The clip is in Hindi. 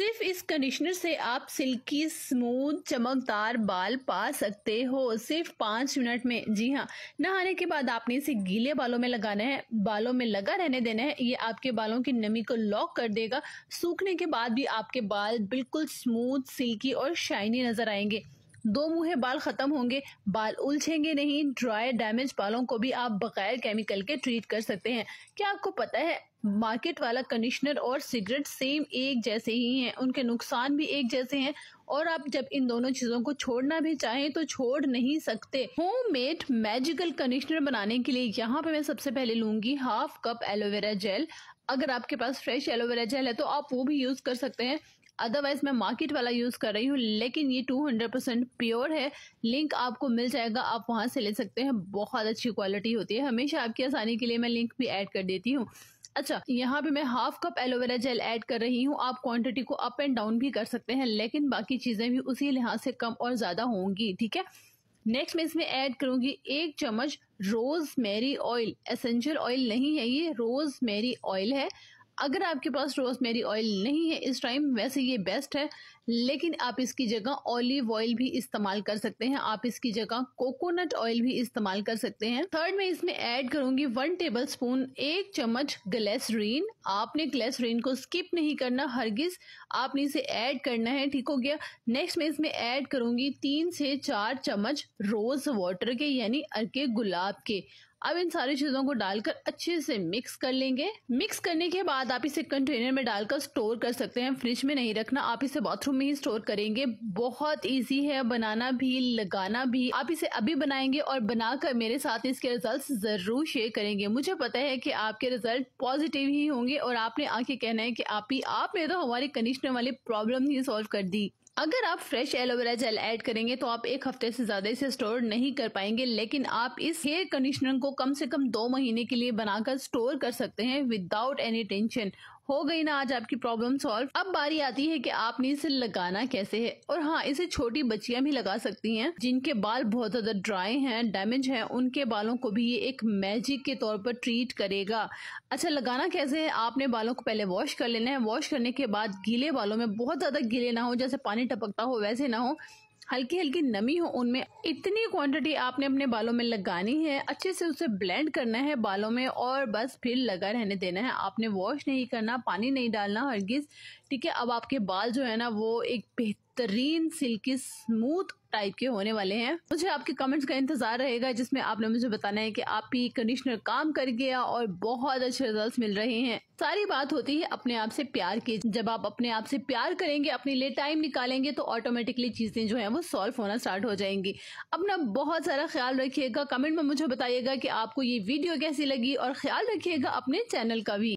सिर्फ इस कंडीशनर से आप सिल्की स्मूथ चमकदार बाल पा सकते हो सिर्फ पाँच मिनट में जी हाँ नहाने के बाद आपने इसे गीले बालों में लगाना है बालों में लगा रहने देना है ये आपके बालों की नमी को लॉक कर देगा सूखने के बाद भी आपके बाल बिल्कुल स्मूथ सिल्की और शाइनी नजर आएंगे दो मुहे बाल खत्म होंगे बाल उलझेंगे नहीं ड्राई डैमेज बालों को भी आप बगैर केमिकल के ट्रीट कर सकते हैं क्या आपको पता है मार्केट वाला कंडीशनर और सिगरेट सेम एक जैसे ही हैं उनके नुकसान भी एक जैसे हैं और आप जब इन दोनों चीज़ों को छोड़ना भी चाहें तो छोड़ नहीं सकते होम मेड मैजिकल कंडीशनर बनाने के लिए यहाँ पे मैं सबसे पहले लूंगी हाफ कप एलोवेरा जेल अगर आपके पास फ्रेश एलोवेरा जेल है तो आप वो भी यूज़ कर सकते हैं अदरवाइज मैं मार्केट वाला यूज़ कर रही हूँ लेकिन ये 200 परसेंट प्योर है लिंक आपको मिल जाएगा आप वहाँ से ले सकते हैं बहुत अच्छी क्वालिटी होती है हमेशा आपकी आसानी के लिए मैं लिंक भी ऐड कर देती हूँ अच्छा यहाँ पे मैं half cup aloe vera gel add कर रही हूँ आप क्वांटिटी को अप एंड डाउन भी कर सकते हैं लेकिन बाकी चीज़ें भी उसी लिहाज से कम और ज़्यादा होंगी ठीक है नेक्स्ट मैं इसमें ऐड करूंगी एक चम्मच रोज मेरी ऑयल एसेंशियल ऑयल नहीं है ये रोज मेरी ऑयल है अगर आपके पास रोजमेरी ऑयल नहीं है इस टाइम वैसे ये बेस्ट है लेकिन आप इसकी जगह ऑलिव ऑयल भी इस्तेमाल कर सकते हैं आप इसकी जगह कोकोनट ऑयल भी इस्तेमाल कर सकते हैं थर्ड में इसमें ऐड करूंगी वन टेबल स्पून एक चम्मच ग्लेसरीन आपने ग्लेसरीन को स्किप नहीं करना हरगिज आपने इसे ऐड करना है ठीक हो गया नेक्स्ट में इसमें ऐड करूंगी तीन से चार चम्मच रोज वाटर के यानी अर्के गुलाब के अब इन सारी चीज़ों को डालकर अच्छे से मिक्स कर लेंगे मिक्स करने के बाद आप इसे कंटेनर में डालकर स्टोर कर सकते हैं फ्रिज में नहीं रखना आप इसे बाथरूम में ही स्टोर करेंगे बहुत ईजी है बनाना भी लगाना भी आप इसे अभी बनाएंगे और बनाकर मेरे साथ इसके रिजल्ट जरूर शेयर करेंगे मुझे पता है की आपके रिजल्ट पॉजिटिव ही होंगे और आपने आके कहना है की आप ही आपने तो हमारे कंडीशनर वाली प्रॉब्लम ही सोल्व कर दी अगर आप फ्रेश एलोवेरा जेल ऐड करेंगे तो आप एक हफ्ते से ज्यादा इसे स्टोर नहीं कर पाएंगे लेकिन आप इस हेयर कंडीशनर को कम से कम दो महीने के लिए बनाकर स्टोर कर सकते हैं विदाउट एनी टेंशन हो गई ना आज आपकी प्रॉब्लम सॉल्व अब बारी आती है कि आपने इसे लगाना कैसे है और हाँ इसे छोटी बच्चियां भी लगा सकती हैं जिनके बाल बहुत ज्यादा ड्राई हैं डैमेज हैं उनके बालों को भी ये एक मैजिक के तौर पर ट्रीट करेगा अच्छा लगाना कैसे है आपने बालों को पहले वॉश कर लेना है वॉश करने के बाद गीले बालों में बहुत ज्यादा गीले ना हो जैसे पानी टपकता हो वैसे ना हो हल्की हल्की नमी हो उनमें इतनी क्वांटिटी आपने अपने बालों में लगानी है अच्छे से उसे ब्लेंड करना है बालों में और बस फिर लगा रहने देना है आपने वॉश नहीं करना पानी नहीं डालना हरगिज ठीक है अब आपके बाल जो है ना वो एक बेहतर बेहतरीन सिल्की स्मूथ टाइप के होने वाले हैं मुझे आपके कमेंट्स का इंतजार रहेगा जिसमें आपने मुझे बताना है कि आप कंडीशनर काम कर गया और बहुत अच्छे रिजल्ट्स मिल रहे हैं सारी बात होती है अपने आप से प्यार की जब आप अपने आप से प्यार करेंगे अपने लिए टाइम निकालेंगे तो ऑटोमेटिकली चीजें जो है वो सॉल्व होना स्टार्ट हो जाएंगी अपना बहुत सारा ख्याल रखिएगा कमेंट में मुझे बताइएगा की आपको ये वीडियो कैसी लगी और ख्याल रखिएगा अपने चैनल का भी